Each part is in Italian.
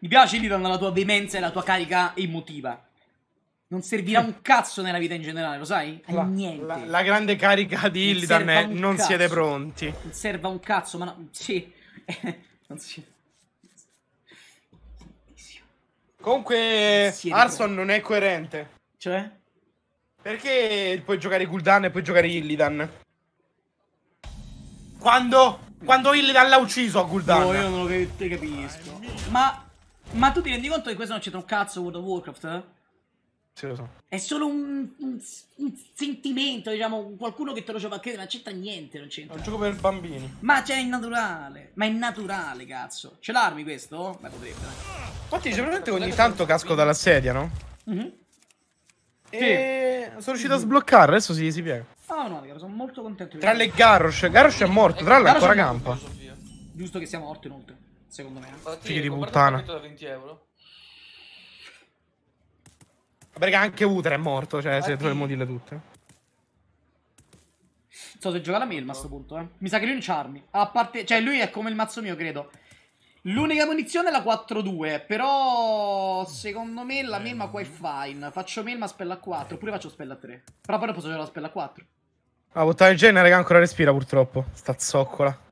Mi piace Lidan la tua veemenza e la tua carica emotiva. Non servirà un cazzo nella vita in generale, lo sai? A eh, niente. La, la, grande carica di Illidan è non siete pronti. Non serve un cazzo, ma no, sì. non si... Comunque Arson non è coerente. Cioè? Perché puoi giocare Gul'dan e puoi giocare Illidan? Quando? Quando Illidan l'ha ucciso a Gul'dan? No, io non lo capisco. Ma ma tu ti rendi conto che questo non c'entra un cazzo World of Warcraft? Eh? Sì, lo so. È solo un, un, un, sentimento, diciamo, qualcuno che te lo gioca a credere, non c'entra niente, non c'entra. È un gioco per bambini. Ma c'è il naturale. Ma è naturale, cazzo. Ce l'armi questo? Beh, potrebbe. Infatti, sicuramente ogni tanto casco dalla sedia, no? mm -hmm. E sì. sono riuscito a sbloccare, adesso si, si piega. Oh no, raga, sono molto contento. Tra le Garrosh, Garrosh è morto, tra l'altro ancora campa. Giusto che sia morto inoltre. Secondo me. Figli di puttana. da 20 euro. Vabbè, anche Uther è morto, cioè, Guardi. se dovremmo dirle tutte. So se gioca la Melma a sto punto, eh. Mi sa che lui non c'ha armi. A parte... Cioè, lui è come il mazzo mio, credo. L'unica munizione è la 4-2, però secondo me la eh, Melma qua è fine. Faccio Melma spella 4, oppure faccio spella 3. Però poi posso giocare la spella 4. Ah, buttare il genere che ancora respira purtroppo. Sta zoccola.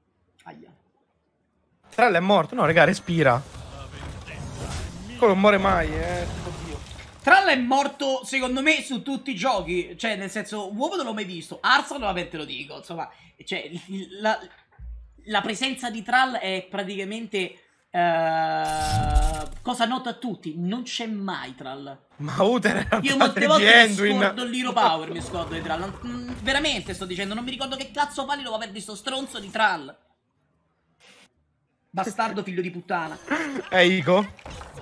Trell è morto. No, raga, respira. Quello non muore mai, eh. Oddio. Trell è morto, secondo me, su tutti i giochi. Cioè, nel senso, uovo non l'ho mai visto. Arson, vabbè, te lo dico. Insomma, cioè, la, la presenza di Trall è praticamente... Uh, cosa nota a tutti? Non c'è mai Trall. Ma Uter era Io molte volte Genduin. mi scordo l'Hero Power, mi scordo di Trall. veramente sto dicendo, non mi ricordo che cazzo pallino va per di sto stronzo di Trall. Bastardo figlio di puttana. Eh, Ico?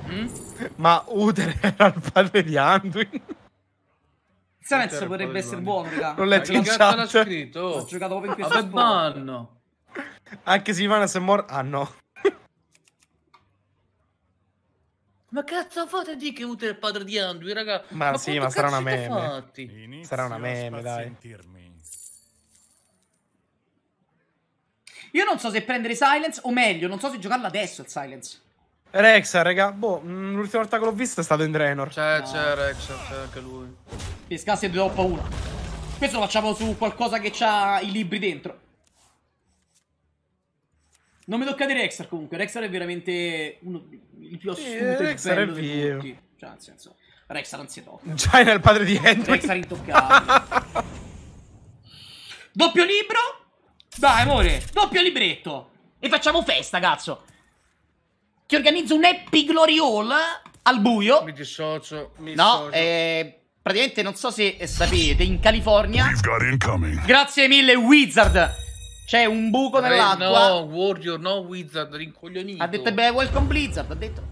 Mm? Ma Uter era il padre di Anduin. Samez potrebbe essere buono, raga. L'ho letto in chat. L'ha Ho giocato proprio in questo Vabbè, Anche Silvanas è morto. Ah, no. Ma cazzo fate di che Uter è il padre di Anduin, raga? Ma, ma sì, ma sarà una meme. Sarà una meme, dai. Io non so se prendere Silence, o meglio, non so se giocarla adesso il Silence. Rexa, raga, boh, mm, l'ultima volta che l'ho visto è stato in Draenor. C'è, no. c'è Rexa, c'è anche lui. Pescasse 2 ho una. Questo lo facciamo su qualcosa che ha i libri dentro. Non mi tocca di Rexar comunque, Rexar è veramente uno, il più assurdo eh, e bello di tutti. Cioè, nel senso, Rexar non si tocca. Già era il padre di Henry. Rexar intoccabile. Doppio libro, dai, amore. Doppio libretto. E facciamo festa, cazzo. Ti organizzo un happy glory hall al buio. Mi dissocio. Mi no, dissocio. eh... Praticamente non so se sapete, in California. Grazie mille, Wizard. C'è un buco eh, nell'acqua. No, Warrior, no, Wizard, rincoglionito. Ha detto, beh, welcome Blizzard, ha detto.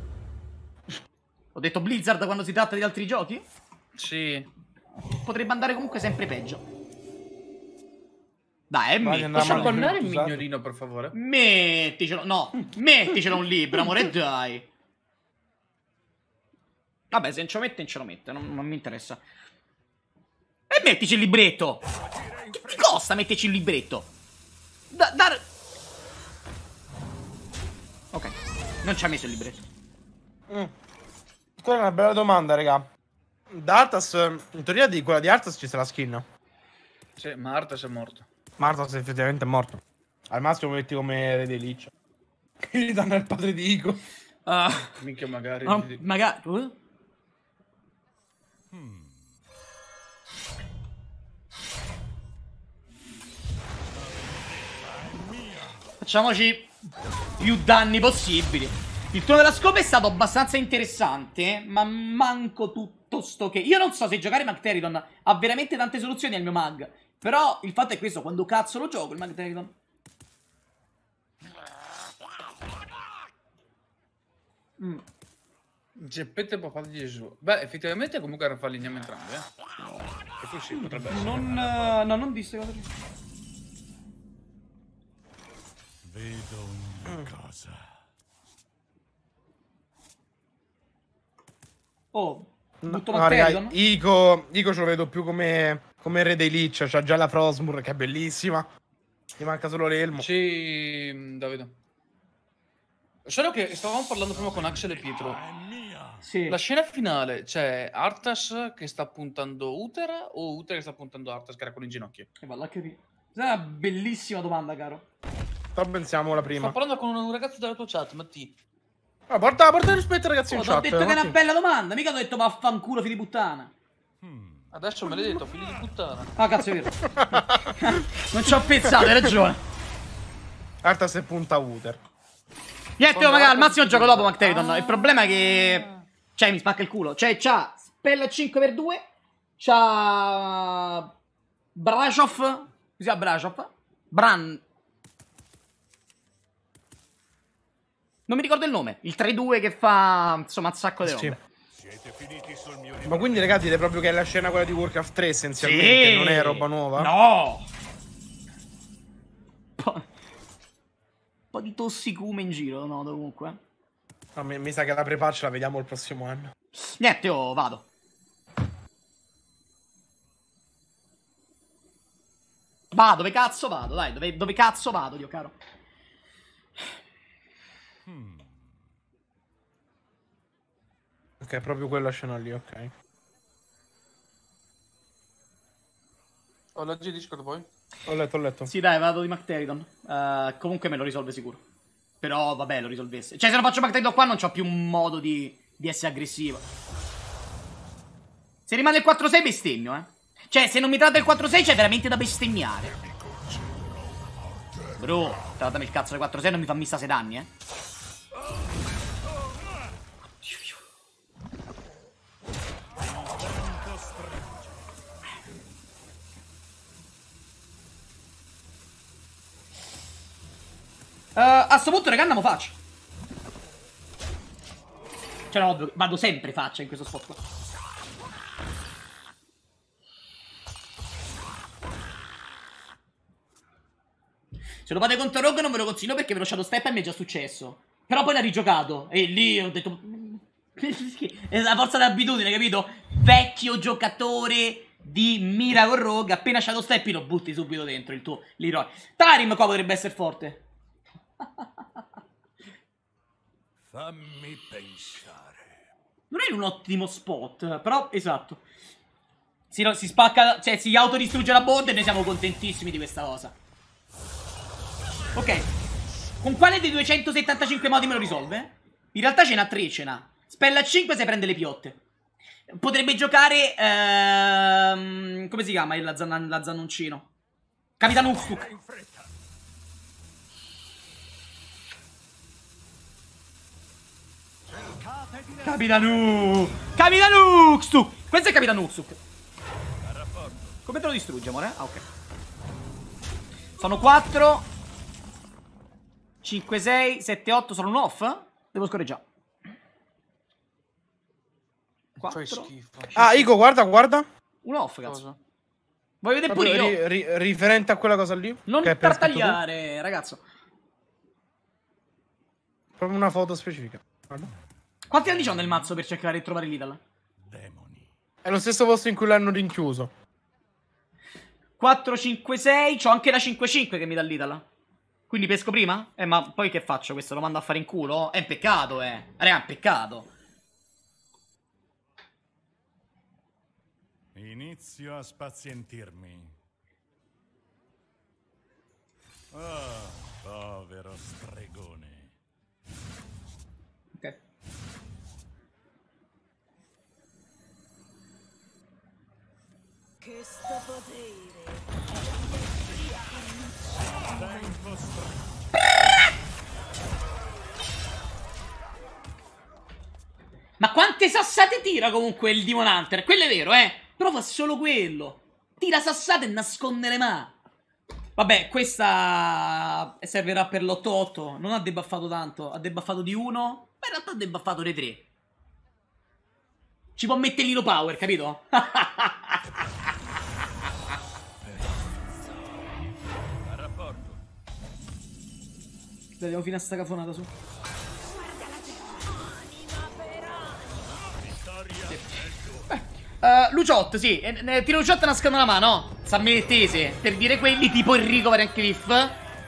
Ho detto Blizzard quando si tratta di altri giochi? Sì. Potrebbe andare comunque sempre peggio. Dai, metticelo. Posso il mignolino, per favore? Metticelo, no, mm. metticelo un libro, amore, dai. Vabbè, se non ce lo mette, non ce lo mette, non, non mi interessa. E mettici il libretto! Che ti costa metterci il libretto? Da, dar... Ok, non ci ha messo il libretto. Mm. Quella è una bella domanda, raga. Da Artas, in teoria di quella di Artas ci sarà skin. Sì, ma Artas è morto. Marta è effettivamente morto. Al massimo metti come re dei licci. Che gli danno al padre di Igo. Uh, ah. Minchia magari. No, di... magari... Uh? Facciamoci più danni possibili. Il turno della scopa è stato abbastanza interessante, ma manco tutto sto che... Io non so se giocare Mag ha veramente tante soluzioni al mio mag. Però il fatto è questo, quando cazzo lo gioco il Magneton? Mm. Geppetto e papà di Gesù. Beh, effettivamente comunque erano falligname entrambi, eh. E poi sì, potrebbe essere. Non, uh, no, non disse cosa Vedo una mm. cosa. Oh, no, butto no, raga, Ico, Ico ce lo vedo più come come re dei Lich, c'ha già la Frosmur che è bellissima. Gli manca solo l'elmo. Sì, mm, Davide. Solo che stavamo parlando prima con Axel e Pietro. Ah, sì. La scena finale c'è Arthas che sta puntando Utera o Utera che sta puntando Arthas che era con in ginocchio? E eh, va che vi... Questa è una bellissima domanda, caro. Però pensiamo la prima. Sto parlando con un ragazzo della tua chat, Matti. Ma ah, porta, porta rispetto ragazzi oh, in chat. Ho detto eh, che è una bella domanda, mica ho detto vaffanculo fili puttana. Hmm. Adesso me l'hai detto, figli di puttana. Ah, cazzo, è vero. non ci ho pensato, hai ragione. Arta se punta Wooter. Niente, yeah, magari al massimo gioco dopo McTaviton. Ah. Il problema è che... Cioè, mi spacca il culo. Cioè, c'ha Spell 5x2. C'ha... Brashov. Si chiama Brashov. Bran... Non mi ricordo il nome. Il 3-2 che fa... Insomma, un sacco di robe. Sì. Ma quindi ragazzi è proprio che è la scena quella di Warcraft 3 essenzialmente, sì. non è roba nuova? No! Un po' di tossicume in giro, no, comunque. No, mi, mi, sa che la prepaccia la vediamo il prossimo anno. Niente, io vado. Vado, dove cazzo vado? Dai, dove, dove cazzo vado, Dio caro? Ok, proprio quella scena lì, ok. Ho leggi Discord poi? Ho letto, ho letto. Sì, dai, vado di McTeridon. Uh, eh, comunque me lo risolve sicuro. Però vabbè, lo risolvesse. Cioè, se lo faccio McTeridon qua non c'ho più modo di, di essere aggressivo. Se rimane il 4-6 bestemmio, eh. Cioè, se non mi tratta il 4-6 c'è veramente da bestemmiare. Bro, trattatemi il cazzo del 4-6 non mi fa missa se danni, eh. a sto punto, raga, andiamo faccia. Cioè, no, vado sempre faccia in questo spot qua. Se lo fate contro Rogue non ve lo consiglio perché ve lo shadow step e mi è già successo. Però poi l'ha rigiocato. E lì ho detto... è la forza d'abitudine, capito? Vecchio giocatore di mira con Rogue. Appena shadow step lo butti subito dentro il tuo Leroy. Tarim qua potrebbe essere forte. Fammi pensare. Non è in un ottimo spot, però esatto. Si, no, si spacca, cioè si autodistrugge la botte e noi siamo contentissimi di questa cosa. Ok. Con quale dei 275 modi me lo risolve? In realtà ce n'ha 3, ce n'ha. Spella 5 se prende le piotte. Potrebbe giocare... Ehm, come si chiama la, zan la zannoncino? Capitano Ustuk. Capitan Hook! Capitan Questo è Capitan Hook! Come te lo distrugge, amore? Ah, ok. Sono 4. 5, 6, 7, 8. Sono un off? Devo scorreggiare. 4. Cioè, ah, Igo, guarda, guarda. Un off, cazzo. Vuoi vedere pure io? riferente a quella cosa lì? Non tartagliare, ragazzo. Proprio una foto specifica. Guarda. Quanti anni c'ho nel mazzo per cercare di trovare l'Ital? Demoni. È lo stesso posto in cui l'hanno rinchiuso. 4, 5, 6. C'ho anche la 5, 5 che mi dà l'Ital. Quindi pesco prima? Eh, ma poi che faccio? Questo lo mando a fare in culo? È un peccato, eh. Raga, è un peccato. Inizio a spazientirmi. Oh, povero stregone. Questo potere è Ma quante sassate tira comunque il Demon Hunter? Quello è vero, eh? Però fa solo quello. Tira sassate e nasconde le mani. Vabbè, questa eh, servirà per l'8-8. Non ha debuffato tanto. Ha debuffato di 1. Ma in realtà ha debuffato di 3. Ci può mettere l'ilo power, capito? Andiamo fino a sta cafonata su. Uh, eh, Luciot, sì, eh, eh, tira Luciot nascono la mano, sammenettese, per dire quelli tipo Enrico Cliff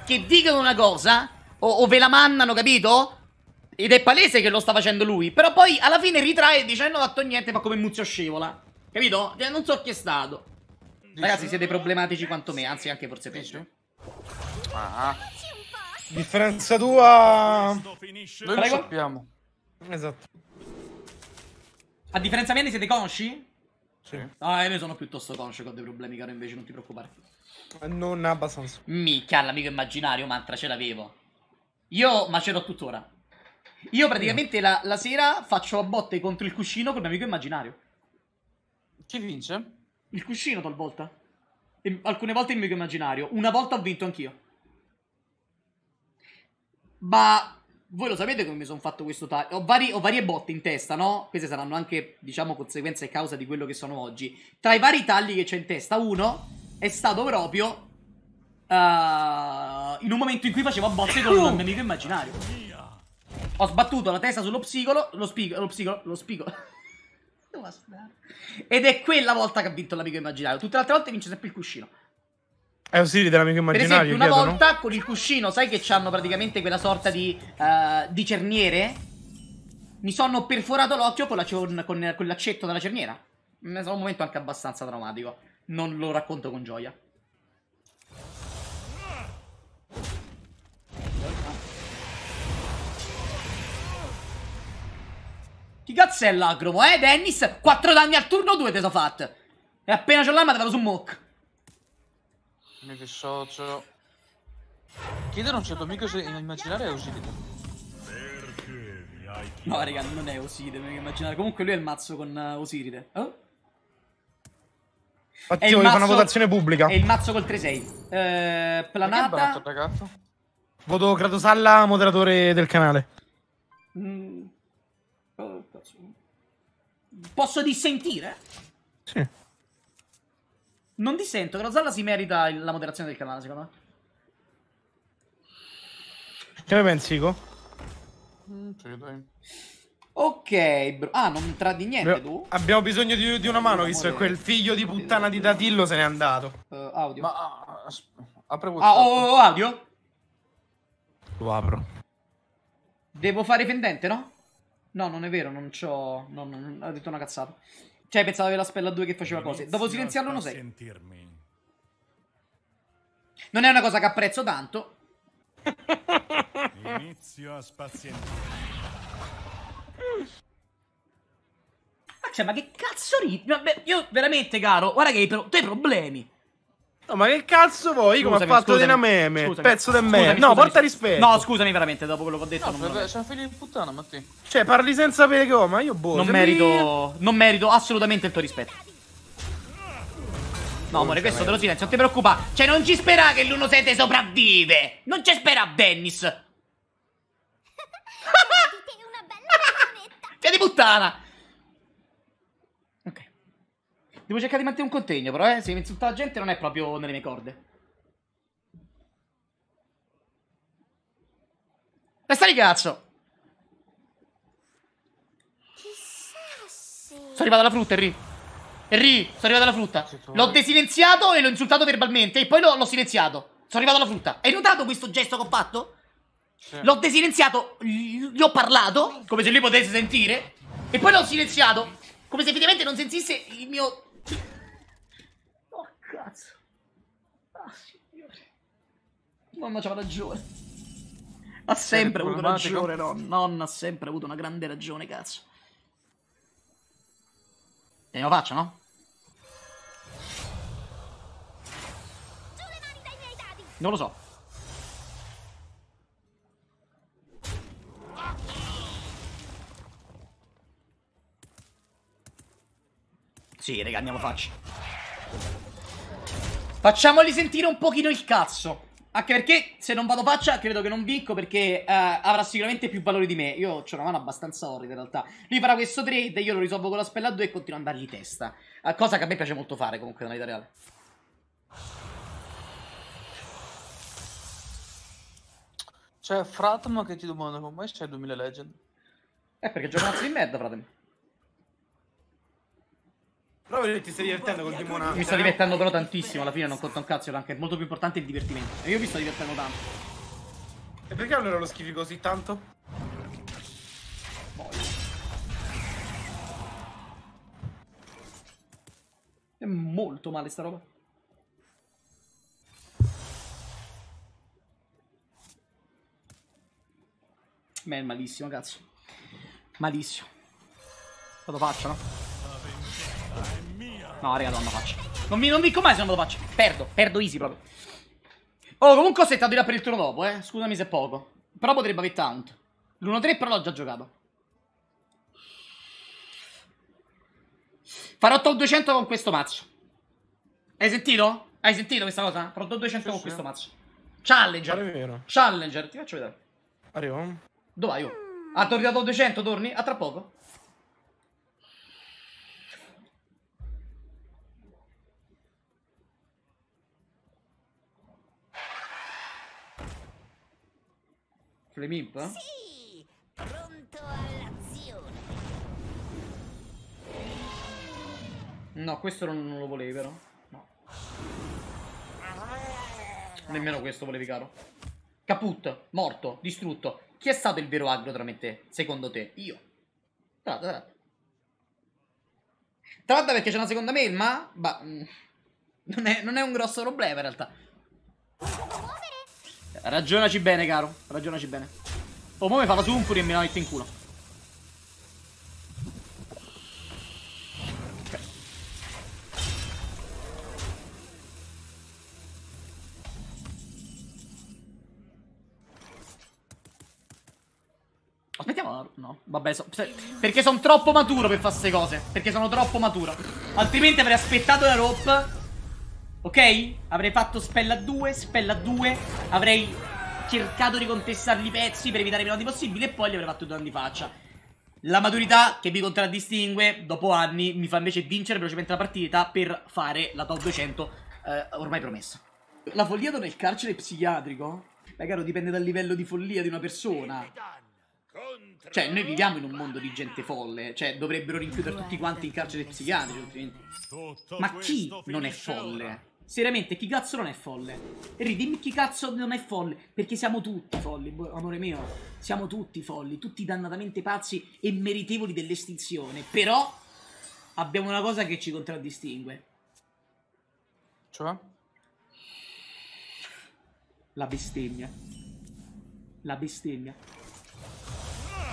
che dicono una cosa, o, o, ve la mannano, capito? Ed è palese che lo sta facendo lui, però poi alla fine ritrae dicendo eh, non ho fatto niente, ma come Muzio scivola. capito? Eh, non so chi è stato. Ragazzi, siete problematici quanto me, anzi anche forse peggio. Ah. Differenza tua... Noi lo sappiamo. Esatto. A differenza mia ne siete consci? Sì. Ah, eh, io sono piuttosto conscio che ho dei problemi, caro, invece non ti preoccupare. Non abbastanza. Micchia, l'amico immaginario, mantra, ce l'avevo. Io, ma ce l'ho tuttora. Io praticamente la, la, sera faccio a botte contro il cuscino con amico immaginario. Chi vince? Il cuscino talvolta. E alcune volte il mio immaginario. Una volta ho vinto anch'io. Ma voi lo sapete come mi sono fatto questo taglio? Ho, vari, ho, varie botte in testa, no? Queste saranno anche, diciamo, conseguenze e causa di quello che sono oggi. Tra i vari tagli che c'è in testa, uno è stato proprio uh, in un momento in cui facevo botte con un nemico immaginario. Ho sbattuto la testa sullo psicolo, lo spigolo, lo psicolo, lo spigolo. Ed è quella volta che ha vinto l'amico immaginario. Tutte le altre volte vince sempre il cuscino. È un eh, Siri dell'amico immaginario. Per esempio, una volta no? con il cuscino, sai che c'hanno praticamente quella sorta di, uh, di, cerniere? Mi sono perforato l'occhio con, la con, con, con l'accetto della cerniera. Mm, è stato un momento anche abbastanza traumatico. Non lo racconto con gioia. Chi cazzo è l'agromo, eh, Dennis? 4 danni al turno 2 te so fatto. E appena c'ho l'arma te vado su mock. Mi dissocio. Chiedere un certo amico se immaginare è Osidide. No, raga, non è Osiride, mi immaginare. Comunque lui è il mazzo con Osiride. Eh, oh? Eh? Infatti, voglio mazzo... fare una votazione pubblica. È il mazzo col 3-6. Eh, planata. Voto Crato moderatore del canale. Mm. posso dissentire? Non dissento, Grazalla si merita la moderazione del canale, secondo me. Che ne pensi, Ico? Mm, ok, bro. Ah, non tradi niente tu? Abbiamo bisogno di, di una mano, visto che quel figlio di puttana di Datillo se n'è andato. Eh, audio. Ma ah, apre Ah, oh, oh, oh, audio? Lo apro. Devo fare pendente, no? No, non è vero, non c'ho... No, no, no, ho detto una cazzata. Cioè, pensavo che la spella 2 che faceva cose. Dopo silenziarlo non sei. Sentirmi. Non è una cosa che apprezzo tanto. Inizio a spazientare. Ma cioè, ma che cazzo ridi? Io veramente, caro, guarda che hai pro- tu hai problemi ma che cazzo vuoi? Come ha fatto scusami, una meme? Scusami, Pezzo di meme. No, porta rispetto. No, scusami, veramente, dopo quello che ho detto. No, non c'è un figlio di puttana, ma te. Cioè, parli senza sapere che ho, ma io boh. Non merito. Non merito assolutamente il tuo rispetto. No, amore, questo te lo silenzio, non ti preoccupare. Cioè, non ci spera che l'1-7 sopravvive. Non ci spera, Dennis. Fia di puttana. Devo cercare di mantenere un contegno, però, eh. Se mi insulta la gente non è proprio nelle mie corde. Testa di cazzo! Sono arrivato alla frutta, Henry. Henry, sono arrivato alla frutta. L'ho desilenziato e l'ho insultato verbalmente. E poi l'ho silenziato. Sono arrivato alla frutta. Hai notato questo gesto che ho fatto? L'ho desilenziato, gli ho parlato, come se lui potesse sentire. E poi l'ho silenziato, come se effettivamente non sentisse il mio Oh cazzo. Ah oh, signore. Nonna c'ha ragione. Ha sempre avuto ragione, nonna. Nonna ha sempre avuto una grande ragione, cazzo. E lo faccio, no? Non lo so. Sì, raga, andiamo facci. Facciamoli sentire un pochino il cazzo. Anche perché se non vado faccia credo che non vinco perché eh, avrà sicuramente più valore di me. Io ho una mano abbastanza orrida in realtà. Lui farà questo trade, io lo risolvo con la spella 2 e continuo a andargli testa. Eh, cosa che a me piace molto fare comunque nella vita reale. C'è Fratm che ti domanda come mai c'è 2000 legend? Eh perché gioca un mazzo di merda Fratm. Però ti stai divertendo col timonato. Eh. Mi sto divertendo però tantissimo, alla fine non conta un cazzo, anche molto più importante il divertimento. E io mi sto divertendo tanto. E perché allora lo schifi così tanto? È molto male sta roba. Ma è malissimo, cazzo. Malissimo. Lo faccio, no? No, raga, non lo faccio. Non mi, non dico mai se non lo faccio. Perdo, perdo easy proprio. Oh, comunque ho settato di là per il turno dopo, eh. Scusami se è poco. Però potrebbe aver taunt. L'1-3 però l'ho già giocato. Farò top 200 con questo mazzo. Hai sentito? Hai sentito questa cosa? Farò top 200 sì, con sì. questo mazzo. Challenger. Challenger, ti faccio vedere. Arrivo. Dove vai? Ha ah, tornato 200, torni? A ah, tra poco. Le Sì! Pronto all'azione! No, questo non, non lo volevi, però. No. Nemmeno questo volevi, caro. Caput, morto, distrutto. Chi è stato il vero agro tra me te, secondo te? Io. Tratta, tratta. Tratta perché c'è una seconda mail, ma... Bah, mm. non, è, non è un grosso problema, in realtà. Ragionaci bene, caro. Ragionaci bene. Oh, mo mi fa la Sunfuri e me la metto in culo. Aspettiamo la... No, vabbè, so... perché sono troppo maturo per fare queste cose. Perché sono troppo maturo. Altrimenti avrei aspettato la rope Ok? Avrei fatto spell a 2, spell a 2 Avrei cercato di contestargli i pezzi per evitare i più possibili E poi gli avrei fatto due anni faccia La maturità che mi contraddistingue dopo anni Mi fa invece vincere velocemente la partita per fare la top 200 eh, ormai promessa La follia è nel carcere psichiatrico? Beh caro dipende dal livello di follia di una persona cioè, noi viviamo in un mondo di gente folle. Cioè, dovrebbero rinchiudere tutti quanti in carcere psichiatrico. Ma chi non è folle? Seriamente, chi cazzo non è folle? Henry, dimmi chi cazzo non è folle, perché siamo tutti folli, boh, amore mio. Siamo tutti folli, tutti dannatamente pazzi e meritevoli dell'estinzione. Però abbiamo una cosa che ci contraddistingue. Cioè? La bestemmia. La bestemmia.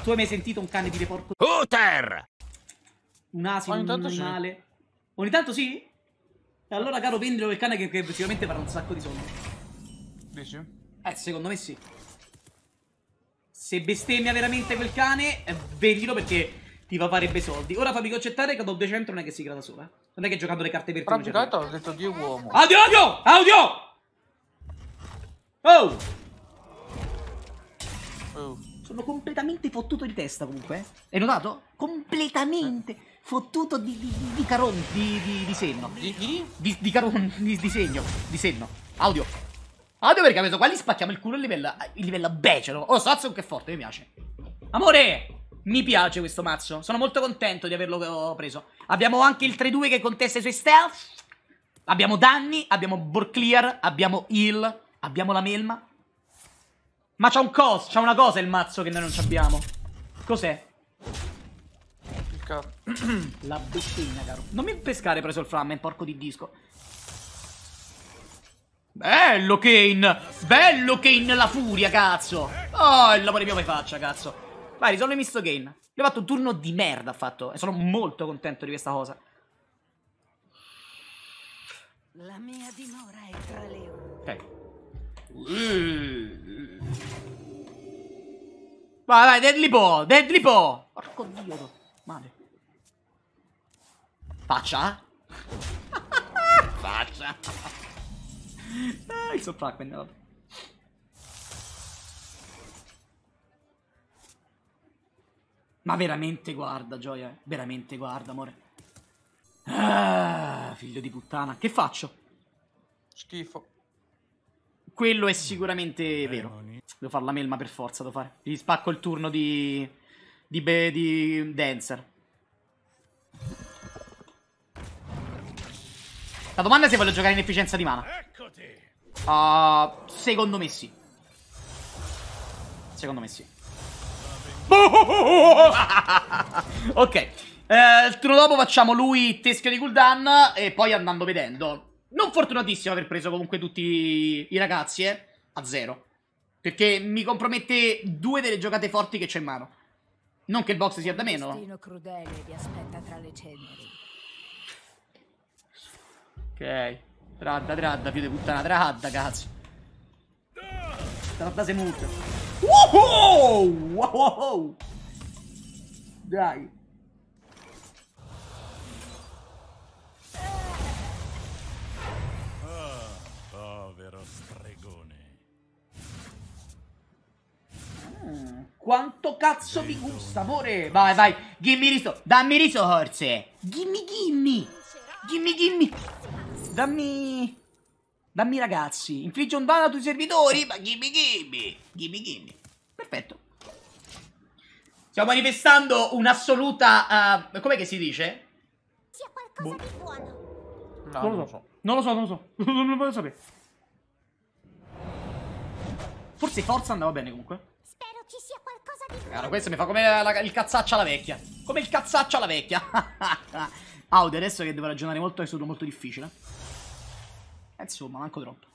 Tu hai mai sentito un cane dire porco... Uter! Un asino, un animale... Ogni tanto sì? E allora, caro, prendilo quel cane che, che sicuramente farà un sacco di soldi. Dici? Eh, secondo me sì. Se bestemmia veramente quel cane, eh, vedilo perché ti va fare bei soldi. Ora fammi accettare che dopo 200 non è che si crea da sola. Eh. Non è che giocando le carte per prima. Però ho detto Dio uomo. Audio, audio, audio! Oh! oh. Sono completamente fottuto di testa comunque. Eh. Hai notato? Completamente fottuto di, di, di caron, di, di, di senno. Di, di? Di, di caron, di, di segno, di senno. Audio. Audio perché ha preso qua gli spacchiamo il culo a livello, Il livello becero. Oh, Sazzo che è forte, mi piace. Amore, mi piace questo mazzo. Sono molto contento di averlo preso. Abbiamo anche il 3-2 che contesta i suoi stealth. Abbiamo danni, abbiamo Borclear, abbiamo heal, abbiamo la melma. Ma c'ha un cos, c'ha una cosa il mazzo che noi non abbiamo. Cos'è? porca... La bestemia, caro. Non mi pescare preso il flammen, porco di disco. Bello Kane! Bello Kane la furia, cazzo! Oh, il lavoro mio vai faccia, cazzo. Vai, risolvi misto Kane. Lui ha fatto un turno di merda, ha fatto. E sono molto contento di questa cosa. La mia dimora è tra le ombre. Ok. Vai, vai, Deadly Po! Deadly Po! Porco dio! Madre. Faccia? Faccia! ah, il sopracquenne, vabbè. Ma veramente guarda, Gioia, veramente guarda, amore. Ah, figlio di puttana, che faccio? Schifo. Quello è sicuramente eh, vero. Devo fare la melma per forza, devo fare. Gli spacco il turno di... di, be... di Dancer. La domanda è se voglio giocare in efficienza di mana. Uh, secondo me sì. Secondo me sì. ok. Uh, il turno dopo facciamo lui teschio di cooldown e poi andando vedendo. Non fortunatissimo aver preso comunque tutti i ragazzi, eh, a zero. Perché mi compromette due delle giocate forti che c'è in mano. Non che il box sia da meno. crudele aspetta tra le ceneri. Ok. Tradda, tradda, figlio di puttana, tradda, cazzo. Tradda se muta. Wow! Wow! Dai. Oh, povero stregone. Ah, quanto cazzo mi gusta, amore? Vai, vai, gimmi riso, dammi riso, risorse. Gimmi, gimmi. Gimmi, gimmi. Dammi... Dammi ragazzi. Infligge un danno ai tuoi servitori. Ma gimmi gimmi. Gimmi gimmi. Perfetto. Stiamo manifestando un'assoluta... Uh, che si dice? Sia qualcosa boh. di buono. No, non, lo so. non lo so. Non lo so, non lo voglio sapere. Forse forza andava bene comunque. Spero ci sia qualcosa di... Cara, questo mi fa come la, il cazzaccia alla vecchia. Come il cazzaccia alla vecchia. Ah, Audi adesso che devo ragionare molto è stato molto difficile. Eh, insomma, manco troppo.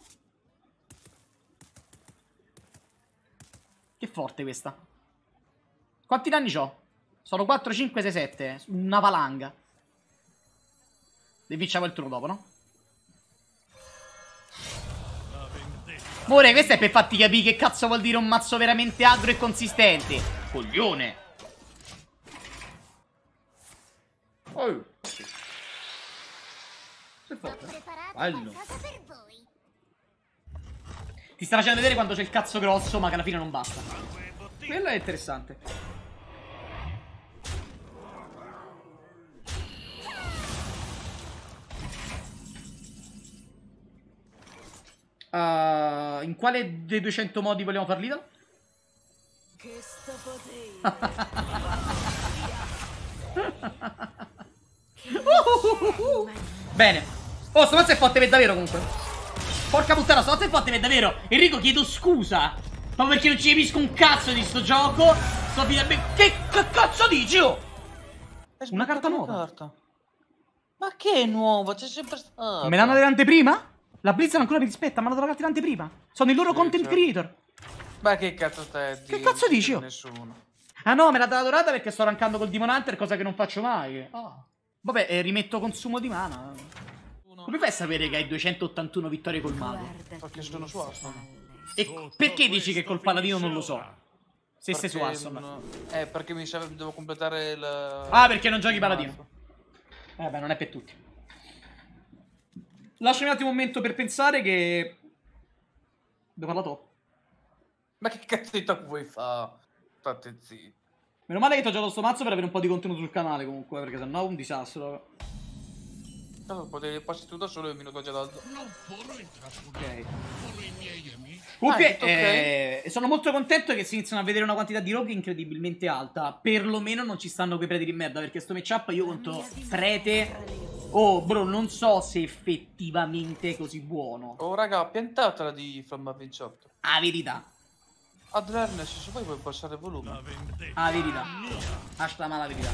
Che forte questa. Quanti danni ho? Sono 4, 5, 6, 7. Una valanga. Devinciamo il turno dopo, no? Amore, questa è per farti capire che cazzo vuol dire un mazzo veramente agro e consistente. Coglione. Oh. Che foto? Bello. Eh? Ti sta facendo vedere quando c'è il cazzo grosso, ma che alla fine non basta. Quello è interessante. Uh, in quale dei 200 modi vogliamo far l'idol? Che sto potendo. Bene. Oh, sto mazzo è forte per davvero comunque. Porca puttana, sto mazzo è forte per davvero. Enrico, chiedo scusa. Ma perché non ci capisco un cazzo di sto gioco. Sto finendo... Che, cazzo dici, oh? Eh, Una carta nuova. Carta. Ma che è nuova? C'è sempre stata. Me l'hanno dell'anteprima? La Blizzard ancora mi rispetta, ma hanno trovato l'anteprima. Sono il loro sì, content cioè. creator. Ma che cazzo stai Che cazzo dici? Oh? Nessuno. Ah no, me l'ha data dorata perché sto rankando col Demon Hunter, cosa che non faccio mai. Oh. Vabbè, eh, rimetto consumo di mana. Come fai a sapere che hai 281 vittorie col mago? Perché sono su Aston. E perché dici che col paladino non lo so? Se perché sei su Aston. Eh, perché mi serve, devo completare il... Ah, perché non giochi paladino. Eh, vabbè, non è per tutti. Lasciami un attimo un momento per pensare che... Devo parlare top. Ma che cazzo di top vuoi fare? State zitti. Meno male che ti ho giocato sto mazzo per avere un po' di contenuto sul canale comunque, perché sennò è un disastro. Tanto potevi passare tu da solo e mi minuto già d'alto. Ok. Comunque, ah, okay. Eh, sono molto contento che si iniziano a vedere una quantità di rogue incredibilmente alta. Perlomeno non ci stanno quei preti di merda, perché sto matchup io conto prete... Oh, bro, non so se effettivamente è così buono. Oh, raga, piantatela di Flamma 28. Ah, verità. Adrenalina, se poi puoi abbassare il volume. Abilità. Ah, Hashtag verità.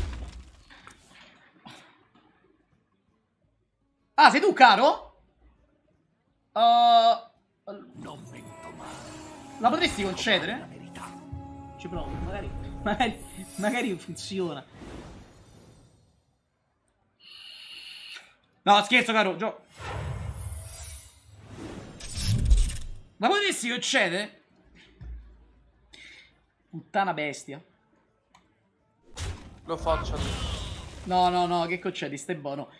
Ah, sei tu, caro? Uh, la potresti concedere? Ci provo, magari, magari, magari funziona. No, scherzo, caro. Gio. La potresti concedere? Puttana bestia. Lo faccio. No, no, no, che concedi? Stai buono.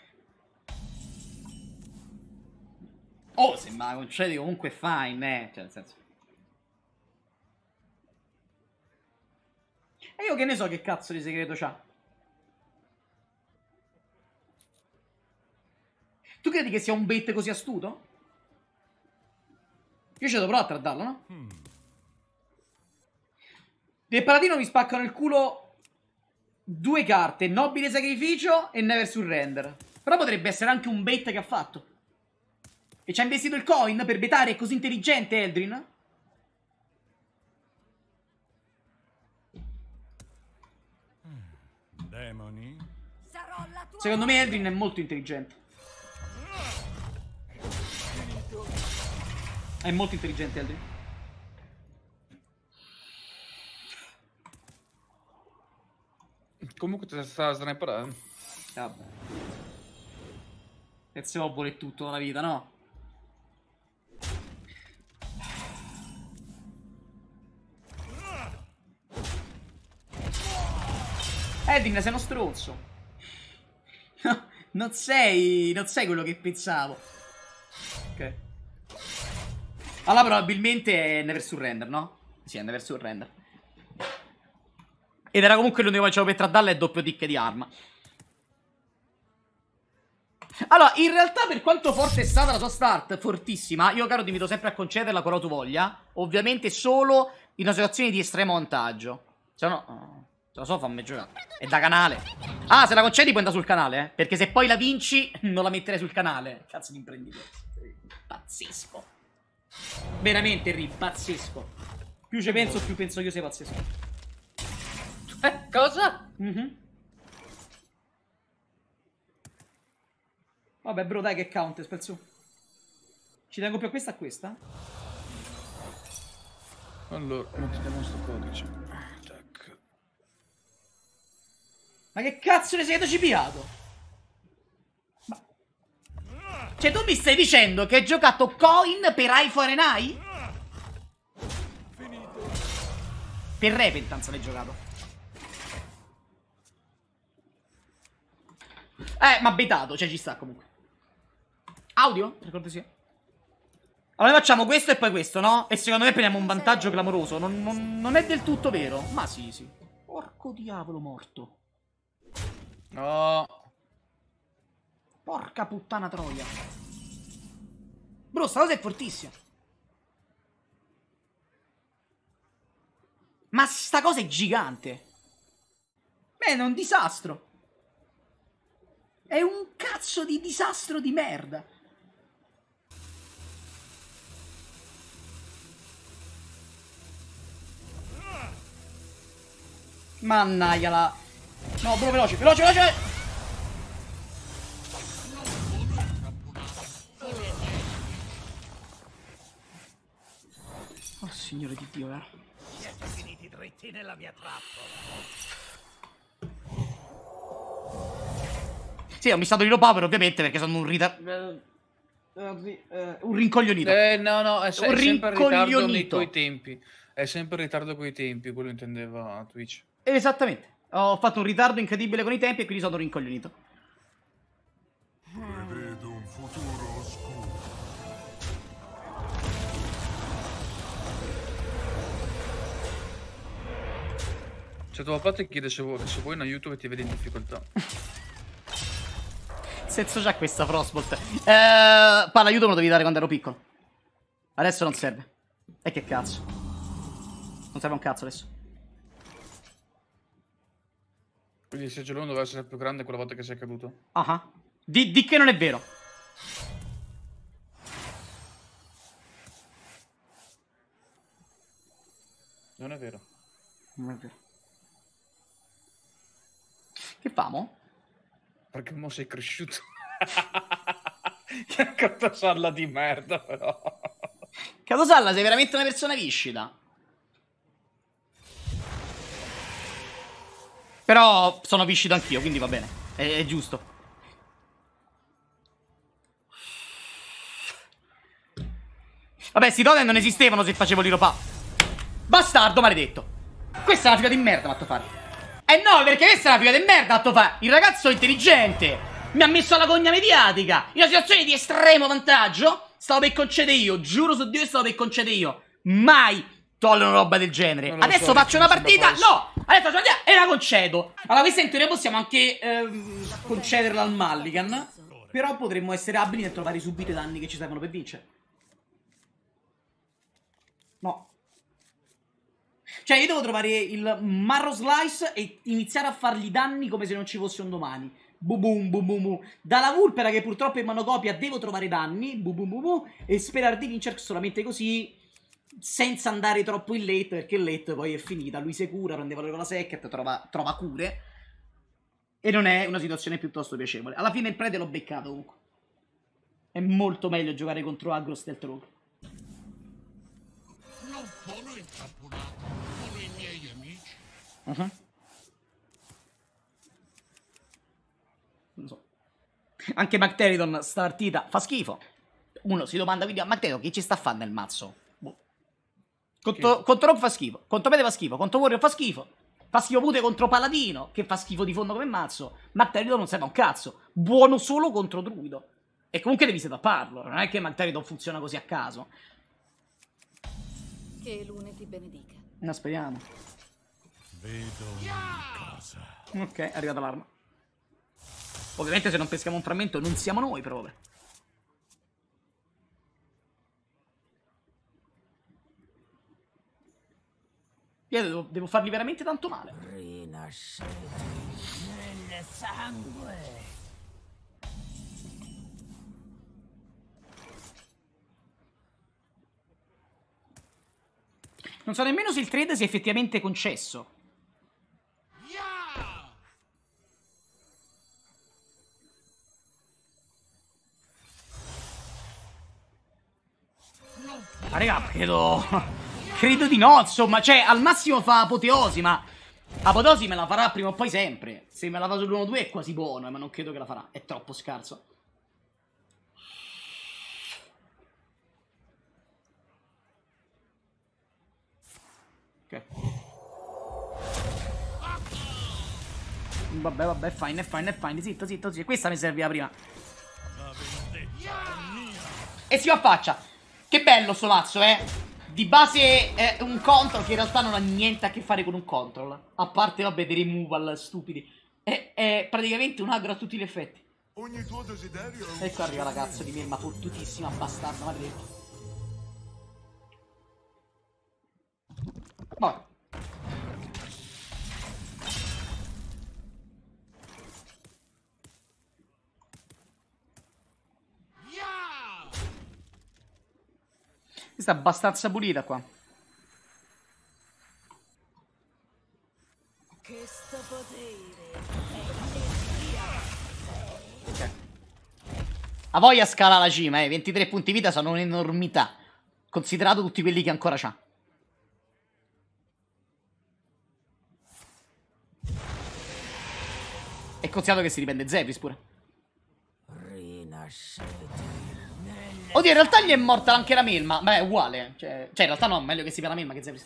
Oh, se me la concedi comunque fine, eh. Cioè, nel senso... E io che ne so che cazzo di segreto c'ha? Tu credi che sia un bait così astuto? Io ci devo provare a darlo, no? Hmm. Del paladino mi spaccano il culo due carte, nobile sacrificio e never surrender. Però potrebbe essere anche un bait che ha fatto. E ci ha investito il coin per betare, è così intelligente Eldrin. Mm, demoni. Secondo me Eldrin è molto intelligente. È molto intelligente Eldrin. Comunque ti sta snapperando. Vabbè. E se ho pure tutto la vita, no? Edwin, sei uno stronzo. No, non sei. Non sei quello che pensavo. Ok. Allora, probabilmente è never surrender, no? Sì, è never surrender. Ed era comunque l'unico che per Tradalla e doppio tick di arma. Allora, in realtà per quanto forte è stata la sua start, fortissima, io caro ti invito sempre a concederla qualora tu voglia, ovviamente solo in una situazione di estremo vantaggio. Se no, se oh, la so fammi giocare. È da canale. Ah, se la concedi puoi andare sul canale, eh? perché se poi la vinci non la metterei sul canale. Cazzo di imprenditore. Pazzesco. Veramente, Rip, pazzesco. Più ci penso, più penso io sei pazzesco. cosa? Mm-hmm. Vabbè, bro, dai che count, spel su. Ci tengo più a questa a questa? Allora, mettiamo sto codice. Tac. Ma che cazzo ne sei cipiato? Ma... Cioè, tu mi stai dicendo che hai giocato coin per iPhone and I? Per Repentance l'hai giocato. Eh, ma betato, cioè ci sta comunque. Audio, per cortesia. Allora facciamo questo e poi questo, no? E secondo me prendiamo un vantaggio clamoroso. Non, non, non è del tutto vero. Ma sì, sì. Porco diavolo morto. No. Porca puttana troia. Bro, sta cosa è fortissima. Ma sta cosa è gigante. Beh, è un disastro. È un cazzo di disastro di merda. Mannaia la... No, bro, veloce, veloce, veloce! Oh, signore di Dio, eh. Siete finiti dritti nella mia trappola. Sì, ho un missato di Lopapero, ovviamente, perché sono un ritardo. Eh, un rincoglionito. Eh, no, no, è, se- un è sempre rincoglionito. coi tempi. È sempre in ritardo con i tempi, quello intendeva Twitch. Esattamente. Ho fatto un ritardo incredibile con i tempi e quindi sono rincoglionito. Prevedo un futuro oscuro. Cioè, tuo a ti chiede se vuoi, se vuoi un aiuto che ti vede in difficoltà. senso c'ha questa Frostbolt? Eh, palla, aiuto me lo devi dare quando ero piccolo. Adesso non serve. E che cazzo. Non serve un cazzo adesso. Quindi se c'è gelone doveva essere più grande quella volta che sei caduto. Ah uh ah. -huh. di, di che non è vero. Non è vero. Non è vero. Che famo? perché mo sei cresciuto. che catasalla di merda, però. Catosalla, sei veramente una persona viscida. Però sono viscido anch'io, quindi va bene. È, è giusto. Vabbè, sti totem non esistevano se facevo l'Iropa. Bastardo maledetto. Questa è una figa di merda, fatto fare. Eh no, perché questa è una figa di merda, fatto fa. Il ragazzo è intelligente. Mi ha messo alla cogna mediatica. In una situazione di estremo vantaggio. Stavo per concedere io, giuro su Dio, stavo per concedere io. Mai una roba del genere. Adesso so, faccio una partita. No! Adesso faccio una partita e la concedo. Allora, questa in teoria possiamo anche ehm, concederla al Mulligan. Però potremmo essere abili nel trovare subito i danni che ci servono per vincere. No, cioè, io devo trovare il Marrow Slice e iniziare a fargli danni come se non ci fosse un domani. Bum bum bum bum. Dalla Vulpera che purtroppo è in manocopia, devo trovare danni. Bum bum bum. e sperare di vincere solamente così. Senza andare troppo in letto, perché il letto poi è finita. Lui si cura, prende valore con la secchia, trova, trova cure. E non è una situazione piuttosto piacevole. Alla fine il prete l'ho beccato comunque. È molto meglio giocare contro Agros del Trog. Uh-huh. Non so. Anche Magteridon sta partita fa schifo. Uno si domanda quindi a Magteridon chi ci sta a fare nel mazzo. Boh. Contro, contro Rogue fa schifo, contro Mete fa schifo, contro Warrior fa schifo. Fa schifo pure contro Paladino, che fa schifo di fondo come mazzo. Magteridon non serve un cazzo. Buono solo contro Druido. E comunque devi setapparlo. Non è che Magteridon funziona così a caso. Che Lune ti benedica. No, speriamo. Vedo casa. Ok, è arrivata l'arma. Ovviamente se non peschiamo un frammento non siamo noi, però vabbè. Io devo, devo fargli veramente tanto male. nel sangue. Non so nemmeno se il trade sia effettivamente concesso. Ma ah, raga, credo... Credo di no, insomma, cioè, al massimo fa apoteosi, ma... Apoteosi me la farà prima o poi sempre. Se me la fa sull'1-2 è quasi buono, eh, ma non credo che la farà. È troppo scarso. Ok. Vabbè, vabbè, fine, fine, fine. Zitto, zitto, zitto. Questa mi serviva prima. E si va a faccia. Che bello sto mazzo, eh. Di base è un control che in realtà non ha niente a che fare con un control. A parte, vabbè, dei removal stupidi. È, è praticamente un agro a tutti gli effetti. Ogni tuo desiderio è un E ecco, qua arriva la cazzo di merma fottutissima bastarda, madre. Vabbè. Questa è abbastanza pulita qua. Okay. A voglia scala la cima, eh. 23 punti vita sono un'enormità. Considerato tutti quelli che ancora c'ha. E considerato che si riprende Zephyrs pure. Rinascete. Oddio, in realtà gli è morta anche la melma. Beh, è uguale. Cioè, cioè in realtà no, meglio che si per la melma che sempre.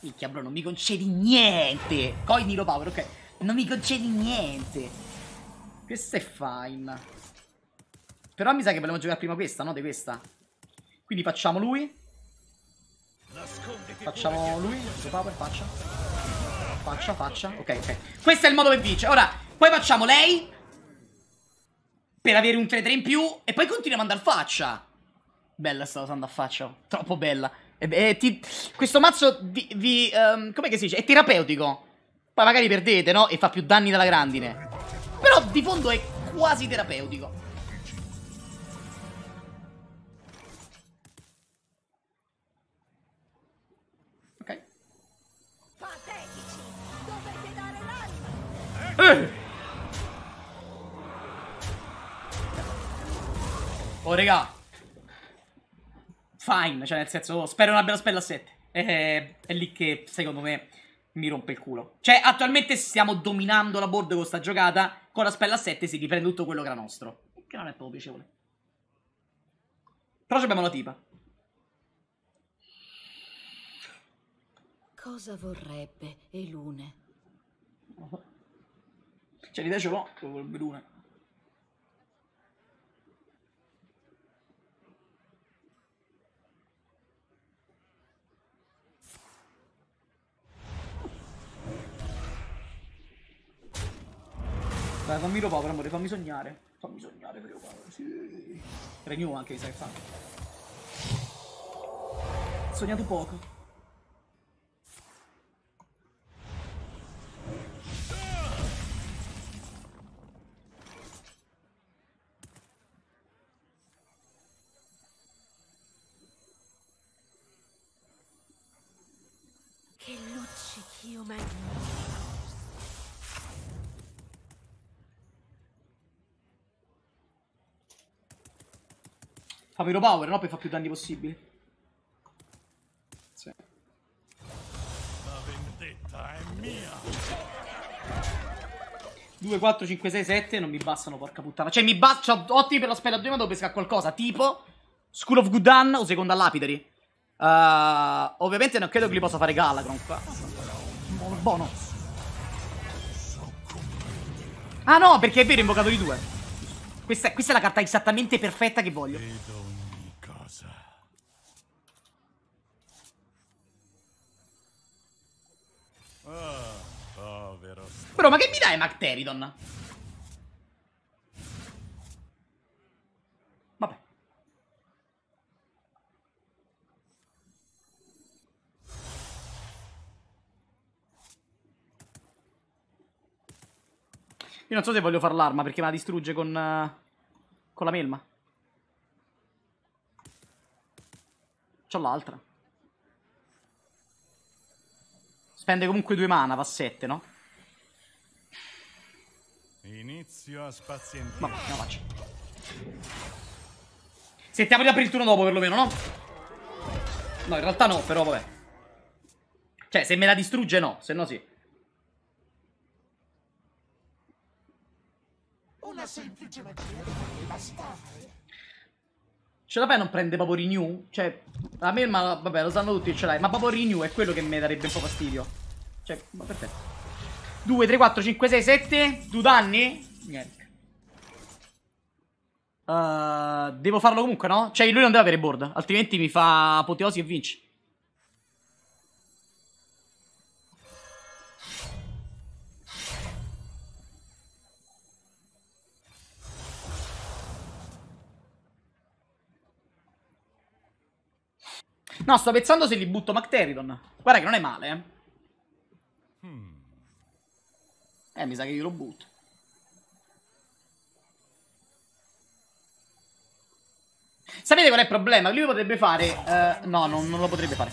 Micchia, bro, non mi concedi niente. Coi Nilo Power, ok. Non mi concedi niente. Questa è fine. Però mi sa che vogliamo giocare prima questa, no? Di questa. Quindi facciamo lui. Facciamo lui. Nilo Power, faccia. Faccia, faccia. Ok, ok. Questo è il modo per vincere. Ora, poi facciamo lei per avere un 3-3 in più e poi continua a mandare faccia. Bella sta usando a faccia, troppo bella. E, e, ti, questo mazzo di... di um, ehm, com'è si dice? È terapeutico. Poi magari perdete, no? E fa più danni dalla grandine. Però di fondo è quasi terapeutico. Ok. Patetici, Eh! Oh, raga. Fine, cioè nel senso, spero non abbia la spella a 7. Eh, è lì che, secondo me, mi rompe il culo. Cioè, attualmente stiamo dominando la board con sta giocata. Con la spella a 7 si riprende tutto quello che era nostro. Che non è proprio piacevole. Però abbiamo la tipa. Cosa vorrebbe Elune? Cioè, l'idea ce l'ho, quello vorrebbe Elune. fammi lo power, amore, fammi sognare. Fammi sognare per lo power, sì. Renew anche, sai sa che fa. Sognato poco. Papiro power, no? Per fare più danni possibili. Sì. La vendetta è mia. 2, 4, 5, 6, 7 non mi bastano, porca puttana. Cioè, mi basta. ottimi per la spella 2, ma devo pescare qualcosa. Tipo School of Gudan o seconda lapidary. Uh, ovviamente non credo che li possa fare Galagron qua. Buono. Ah no, perché è vero, invocato di due. Questa, questa è la carta esattamente perfetta che voglio. Bro, ma che mi dai, Macteridon? Vabbè. Io non so se voglio far l'arma, perché me la distrugge con... Uh, con la melma. C'ho l'altra. Spende comunque due mana, va a 7, no? Inizio a spazientare. Vabbè, andiamo avanti. Sentiamo di aprire il turno dopo, perlomeno, no? No, in realtà no, però vabbè. Cioè, se me la distrugge, no. Se no, sì. Una semplice magia deve bastare. Ce la fai non prende proprio renew? Cioè, a me, ma vabbè, lo sanno tutti ce l'hai. Ma proprio renew è quello che mi darebbe un po' fastidio. Cioè, ma perfetto. 2, 3, 4, 5, 6, 7 Due danni? Niente uh, Devo farlo comunque, no? Cioè lui non deve avere board Altrimenti mi fa apoteosi e vince No, sto pensando se li butto Macteridon Guarda che non è male, eh Eh, mi sa che io lo butto. Sapete qual è il problema? Lui potrebbe fare... Uh, no, non, non lo potrebbe fare.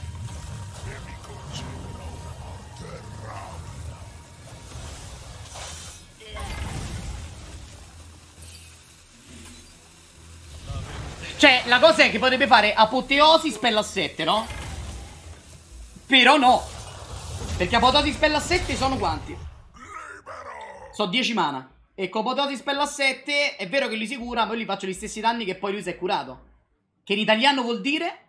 Cioè, la cosa è che potrebbe fare apoteosi spell a 7, no? Però no. Perché apoteosi spell a 7 sono quanti? So 10 mana. E Copotosi spella a 7. È vero che lui si cura, ma io gli faccio gli stessi danni che poi lui si è curato. Che in italiano vuol dire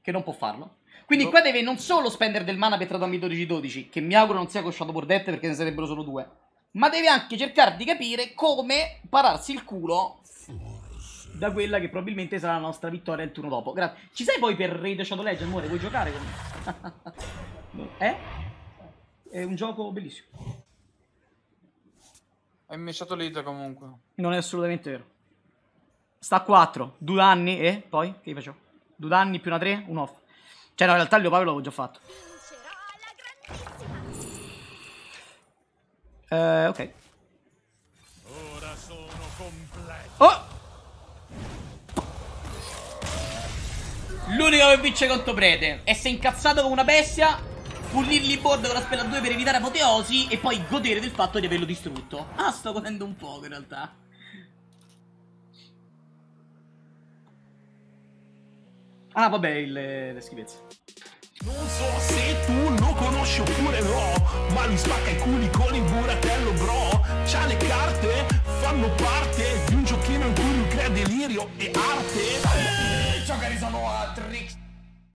che non può farlo. Quindi no. Boh. qua deve non solo spendere del mana per Tratambi 12-12, che mi auguro non sia cosciato Bordette perché ne sarebbero solo due, ma deve anche cercare di capire come pararsi il culo da quella che probabilmente sarà la nostra vittoria il turno dopo. Grazie. Ci sei poi per Raid Shadow Legend, amore? Vuoi giocare con me? eh? È un gioco bellissimo. Hai misciato l'Ita comunque. Non è assolutamente vero. Sta a 4, due danni e poi che gli faccio? Due danni più una 3, un off. Cioè no, in realtà il leopardo l'avevo già fatto. Eh, ok. Ora sono completo. Oh! L'unico che vince contro Prete. E si è incazzato come una bestia pulirli in bordo con la spella 2 per evitare apoteosi e poi godere del fatto di averlo distrutto. Ah, sto godendo un poco in realtà. Ah, vabbè, il, le schifezze. Non so se tu lo conosci oppure no, ma lui spacca i culi con il buratello, bro. C'ha le carte, fanno parte di un giochino in cui lui crea delirio e arte. Ciao, cari, sono altri.